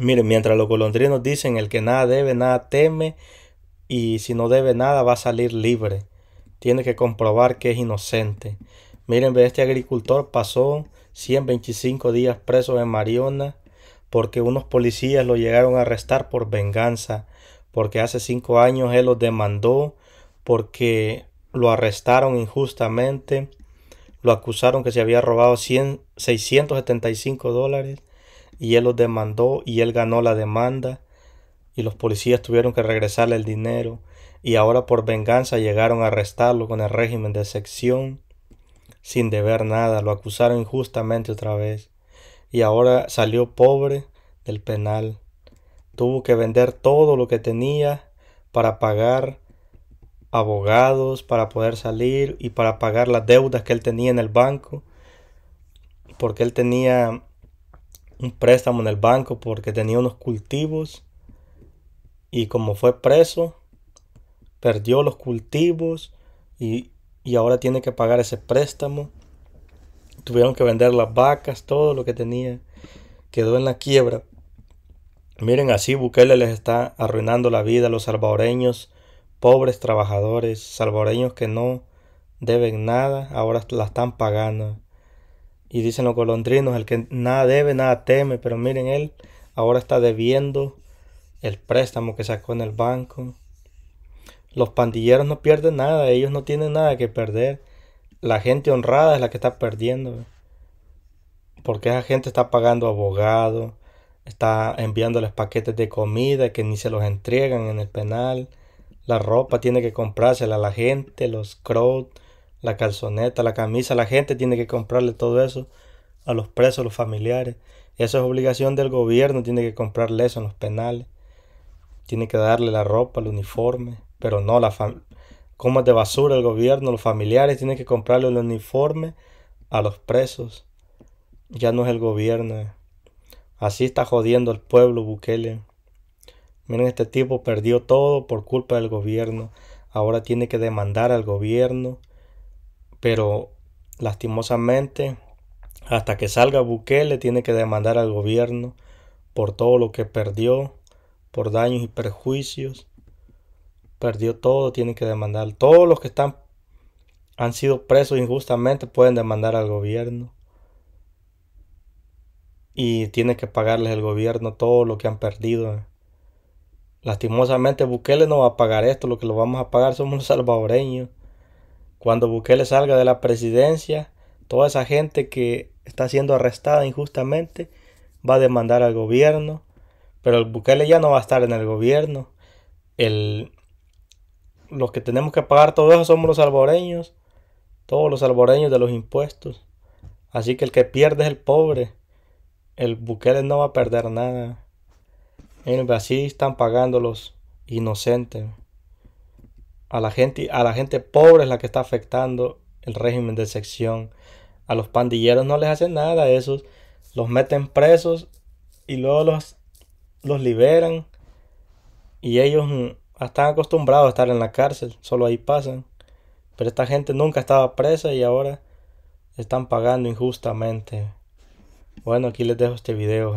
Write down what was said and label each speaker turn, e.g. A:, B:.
A: Miren, mientras los golondrinos dicen el que nada debe, nada teme, y si no debe nada va a salir libre. Tiene que comprobar que es inocente. Miren, este agricultor pasó 125 días preso en Mariona porque unos policías lo llegaron a arrestar por venganza, porque hace cinco años él los demandó, porque lo arrestaron injustamente, lo acusaron que se había robado 100, 675 dólares y él los demandó y él ganó la demanda y los policías tuvieron que regresarle el dinero y ahora por venganza llegaron a arrestarlo con el régimen de sección sin deber nada, lo acusaron injustamente otra vez y ahora salió pobre del penal. Tuvo que vender todo lo que tenía para pagar abogados, para poder salir y para pagar las deudas que él tenía en el banco, porque él tenía un préstamo en el banco porque tenía unos cultivos y como fue preso, perdió los cultivos y, ahora tiene que pagar ese préstamo. Tuvieron que vender las vacas, todo lo que tenía. Quedó en la quiebra. Miren, así Bukele les está arruinando la vida a los salvadoreños, pobres trabajadores, salvadoreños que no deben nada, ahora la están pagando. Y dicen los golondrinos, el que nada debe, nada teme, pero miren, él ahora está debiendo el préstamo que sacó en el banco. Los pandilleros no pierden nada, ellos no tienen nada que perder. La gente honrada es la que está perdiendo. Porque esa gente está pagando abogados, está enviándoles paquetes de comida que ni se los entregan en el penal. La ropa tiene que comprársela a la gente, los crowds la calzoneta, la camisa, la gente tiene que comprarle todo eso a los presos, a los familiares. Eso es obligación del gobierno, tiene que comprarle eso en los penales. Tiene que darle la ropa, el uniforme, pero no la es de basura el gobierno, los familiares tienen que comprarle el uniforme a los presos. Ya no es el gobierno. Así está jodiendo el pueblo Bukele. Miren, este tipo perdió todo por culpa del gobierno. Ahora tiene que demandar al gobierno pero lastimosamente hasta que salga Bukele tiene que demandar al gobierno por todo lo que perdió, por daños y perjuicios. Perdió todo, tiene que demandar. Todos los que están han sido presos injustamente pueden demandar al gobierno. Y tiene que pagarles el gobierno todo lo que han perdido. Lastimosamente Bukele no va a pagar esto, lo que lo vamos a pagar somos los salvadoreños cuando Bukele salga de la presidencia, toda esa gente que está siendo arrestada injustamente va a demandar al gobierno, pero el Bukele ya no va a estar en el gobierno. El, los que tenemos que pagar todo eso somos los alboreños, todos los alboreños de los impuestos. Así que el que pierde es el pobre. El Bukele no va a perder nada. Así están pagando los inocentes. A la gente, a la gente pobre es la que está afectando el régimen de sección. A los pandilleros no les hacen nada, esos los meten presos y luego los, los liberan. Y ellos mm, están acostumbrados a estar en la cárcel, solo ahí pasan. Pero esta gente nunca estaba presa y ahora están pagando injustamente. Bueno, aquí les dejo este video.